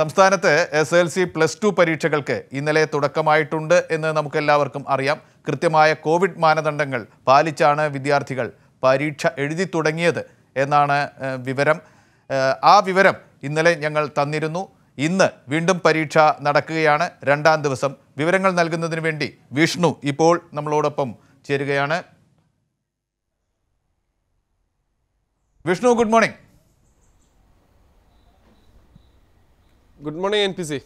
സംസ്ഥാനത്ത് S L C plus two പരീക്ഷകൾക്ക് ഇന്നലെ തുടക്കമായിട്ടുണ്ട് എന്ന് നമുക്കെല്ലാവർക്കും അറിയാം കൃത്യമായ കോവിഡ് മാനദണ്ഡങ്ങൾ പാലിച്ചാണ് വിദ്യാർത്ഥികൾ പരീക്ഷ എഴുതി തുടങ്ങിയത് എന്നാണ് വിവരം ആ വിവരം ഇന്നലെ ഞങ്ങൾ തന്നിരുന്നു ഇന്ന് വീണ്ടും പരീക്ഷ നടക്കുകയാണ് രണ്ടാം ദിവസം വിവരങ്ങൾ നൽകുന്നതിന് വേണ്ടി വിഷ്ണു ഇപ്പോൾ നമ്മളോടൊപ്പം ചേരുകയാണ് Vishnu good morning good morning N P C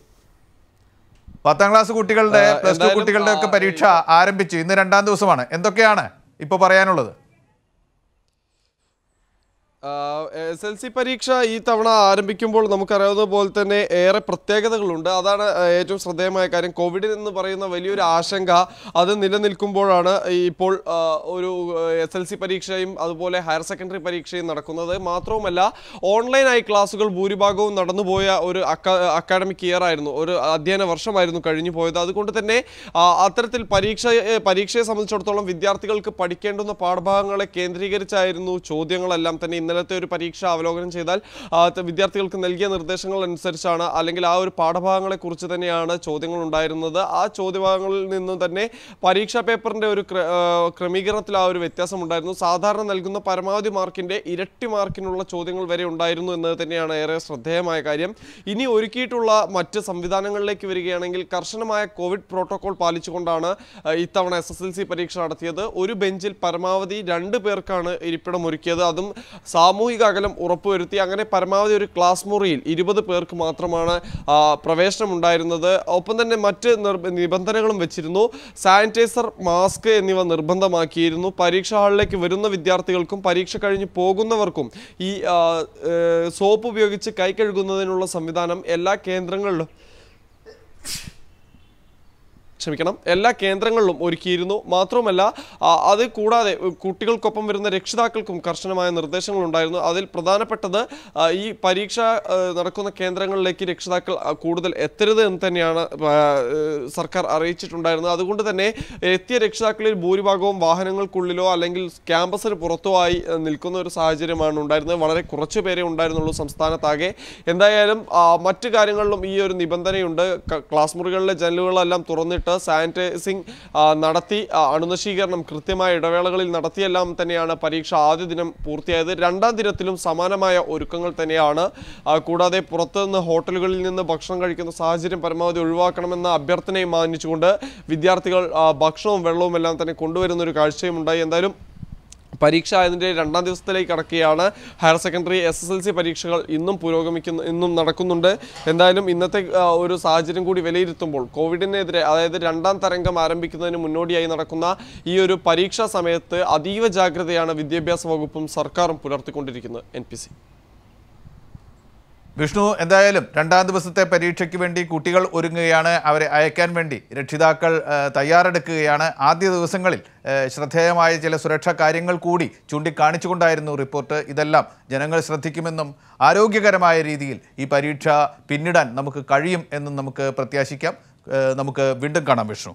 പത്താം ക്ലാസ് കുട്ടികളുടെ പ്ലസ് ടു കുട്ടികളുടെ ഒക്കെ പരീക്ഷ ആരംഭിച്ചു ഇന്ന് രണ്ടാം ദിവസമാണ് എന്തൊക്കെയാണ് ഇപ്പൊ പറയാനുള്ളത് എസ് എൽ സി പരീക്ഷ ഈ തവണ ആരംഭിക്കുമ്പോൾ നമുക്കറിയാവുന്ന പോലെ തന്നെ ഏറെ പ്രത്യേകതകളുണ്ട് അതാണ് ഏറ്റവും ശ്രദ്ധേയമായ കാര്യം കോവിഡിൽ എന്ന് പറയുന്ന വലിയൊരു ആശങ്ക അത് നിലനിൽക്കുമ്പോഴാണ് ഇപ്പോൾ ഒരു എസ് എൽ സി പരീക്ഷയും അതുപോലെ ഹയർ സെക്കൻഡറി പരീക്ഷയും നടക്കുന്നത് മാത്രവുമല്ല ഓൺലൈനായി ക്ലാസ്സുകൾ ഭൂരിഭാഗവും നടന്നുപോയ ഒരു അക്കാഡമിക് ഇയർ ആയിരുന്നു ഒരു അധ്യയന വർഷമായിരുന്നു കഴിഞ്ഞു പോയത് അതുകൊണ്ട് തന്നെ അത്തരത്തിൽ പരീക്ഷ പരീക്ഷയെ സംബന്ധിച്ചിടത്തോളം വിദ്യാർത്ഥികൾക്ക് പഠിക്കേണ്ടുന്ന പാഠഭാഗങ്ങളെ കേന്ദ്രീകരിച്ചായിരുന്നു ചോദ്യങ്ങളെല്ലാം തന്നെ ഇന്നലത്തെ ഒരു പരീക്ഷ അവലോകനം ചെയ്താൽ വിദ്യാർത്ഥികൾക്ക് നൽകിയ നിർദ്ദേശങ്ങൾ അനുസരിച്ചാണ് അല്ലെങ്കിൽ ആ ഒരു പാഠഭാഗങ്ങളെ കുറിച്ച് തന്നെയാണ് ചോദ്യങ്ങൾ ഉണ്ടായിരുന്നത് ആ ചോദ്യഭാഗങ്ങളിൽ നിന്നും തന്നെ പരീക്ഷാ പേപ്പറിൻ്റെ ഒരു ക്രമീകരണത്തിൽ ആ ഒരു വ്യത്യാസം ഉണ്ടായിരുന്നു സാധാരണ നൽകുന്ന പരമാവധി മാർക്കിൻ്റെ ഇരട്ടി മാർക്കിനുള്ള ചോദ്യങ്ങൾ വരെ ഉണ്ടായിരുന്നു എന്നത് തന്നെയാണ് ഏറെ ശ്രദ്ധേയമായ കാര്യം ഇനി ഒരുക്കിയിട്ടുള്ള മറ്റ് സംവിധാനങ്ങളിലേക്ക് വരികയാണെങ്കിൽ കർശനമായ കോവിഡ് പ്രോട്ടോകോൾ പാലിച്ചുകൊണ്ടാണ് ഇത്തവണ എസ് എസ് എൽ സി പരീക്ഷ നടത്തിയത് ഒരു ബെഞ്ചിൽ പരമാവധി രണ്ട് പേർക്കാണ് ഇരിപ്പിടം ഒരുക്കിയത് അതും സാമൂഹിക അകലം ഉറപ്പുവരുത്തി അങ്ങനെ പരമാവധി ഒരു ക്ലാസ് മുറിയിൽ ഇരുപത് പേർക്ക് മാത്രമാണ് പ്രവേശനം ഉണ്ടായിരുന്നത് ഒപ്പം തന്നെ മറ്റ് നിബന്ധനകളും വെച്ചിരുന്നു സാനിറ്റൈസർ മാസ്ക് എന്നിവ നിർബന്ധമാക്കിയിരുന്നു പരീക്ഷാ ഹാളിലേക്ക് വരുന്ന വിദ്യാർത്ഥികൾക്കും പരീക്ഷ കഴിഞ്ഞ് പോകുന്നവർക്കും ഈ സോപ്പ് ഉപയോഗിച്ച് കൈ കഴുകുന്നതിനുള്ള സംവിധാനം എല്ലാ കേന്ദ്രങ്ങളിലും ക്ഷമിക്കണം എല്ലാ കേന്ദ്രങ്ങളിലും ഒരുക്കിയിരുന്നു മാത്രവുമല്ല അത് കൂടാതെ കുട്ടികൾക്കൊപ്പം വരുന്ന രക്ഷിതാക്കൾക്കും കർശനമായ നിർദ്ദേശങ്ങളുണ്ടായിരുന്നു അതിൽ പ്രധാനപ്പെട്ടത് ഈ പരീക്ഷ നടക്കുന്ന കേന്ദ്രങ്ങളിലേക്ക് രക്ഷിതാക്കൾ കൂടുതൽ എത്തരുത് എന്ന് തന്നെയാണ് സർക്കാർ അറിയിച്ചിട്ടുണ്ടായിരുന്നത് അതുകൊണ്ട് തന്നെ എത്തിയ രക്ഷിതാക്കളിൽ ഭൂരിഭാഗവും വാഹനങ്ങൾക്കുള്ളിലോ അല്ലെങ്കിൽ ക്യാമ്പസിന് പുറത്തോ ആയി നിൽക്കുന്ന ഒരു സാഹചര്യമാണ് ഉണ്ടായിരുന്നത് വളരെ കുറച്ച് പേരെ ഉണ്ടായിരുന്നുള്ളൂ സംസ്ഥാനത്താകെ എന്തായാലും മറ്റു കാര്യങ്ങളിലും ഈ ഒരു നിബന്ധനയുണ്ട് ക്ലാസ് മുറികളിലെ ജനലുകളെല്ലാം തുറന്നിട്ട് ഇടപെട്ട് സാനിറ്റൈസിംഗ് നടത്തി അണുനശീകരണം കൃത്യമായ ഇടവേളകളിൽ നടത്തിയെല്ലാം തന്നെയാണ് പരീക്ഷ ആദ്യ ദിനം പൂർത്തിയായത് രണ്ടാം ദിനത്തിലും സമാനമായ ഒരുക്കങ്ങൾ തന്നെയാണ് കൂടാതെ പുറത്തുനിന്ന് ഹോട്ടലുകളിൽ നിന്ന് ഭക്ഷണം കഴിക്കുന്ന സാഹചര്യം പരമാവധി ഒഴിവാക്കണമെന്ന അഭ്യർത്ഥനയും മാനിച്ചുകൊണ്ട് വിദ്യാർത്ഥികൾ ഭക്ഷണവും വെള്ളവും എല്ലാം തന്നെ കൊണ്ടുവരുന്ന ഒരു കാഴ്ചയും ഉണ്ടായി എന്തായാലും പരീക്ഷ അതിൻ്റെ രണ്ടാം ദിവസത്തിലേക്ക് കടക്കുകയാണ് higher secondary S S L C പരീക്ഷകൾ ഇന്നും പുരോഗമിക്കുന്നു ഇന്നും നടക്കുന്നുണ്ട് എന്തായാലും ഇന്നത്തെ ഒരു സാഹചര്യം കൂടി വിലയിരുത്തുമ്പോൾ കോവിഡിനെതിരെ അതായത് രണ്ടാം തരംഗം ആരംഭിക്കുന്നതിന് മുന്നോടിയായി നടക്കുന്ന ഈ ഒരു പരീക്ഷാ സമയത്ത് അതീവ ജാഗ്രതയാണ് വിദ്യാഭ്യാസ വകുപ്പും സർക്കാരും പുലർത്തിക്കൊണ്ടിരിക്കുന്നത് എൻ വിഷ്ണു എന്തായാലും രണ്ടാം ദിവസത്തെ പരീക്ഷയ്ക്ക് വേണ്ടി കുട്ടികൾ ഒരുങ്ങുകയാണ് അവരെ അയക്കാൻ വേണ്ടി രക്ഷിതാക്കൾ തയ്യാറെടുക്കുകയാണ് ആദ്യ ദിവസങ്ങളിൽ ശ്രദ്ധേയമായ ചില സുരക്ഷാ കാര്യങ്ങൾ കൂടി ചൂണ്ടിക്കാണിച്ചുകൊണ്ടായിരുന്നു റിപ്പോർട്ട് ഇതെല്ലാം ജനങ്ങൾ ശ്രദ്ധിക്കുമെന്നും ആരോഗ്യകരമായ രീതിയിൽ ഈ പരീക്ഷ പിന്നിടാൻ നമുക്ക് കഴിയും എന്നും നമുക്ക് പ്രത്യാശിക്കാം നമുക്ക് വീണ്ടും കാണാം വിഷ്ണു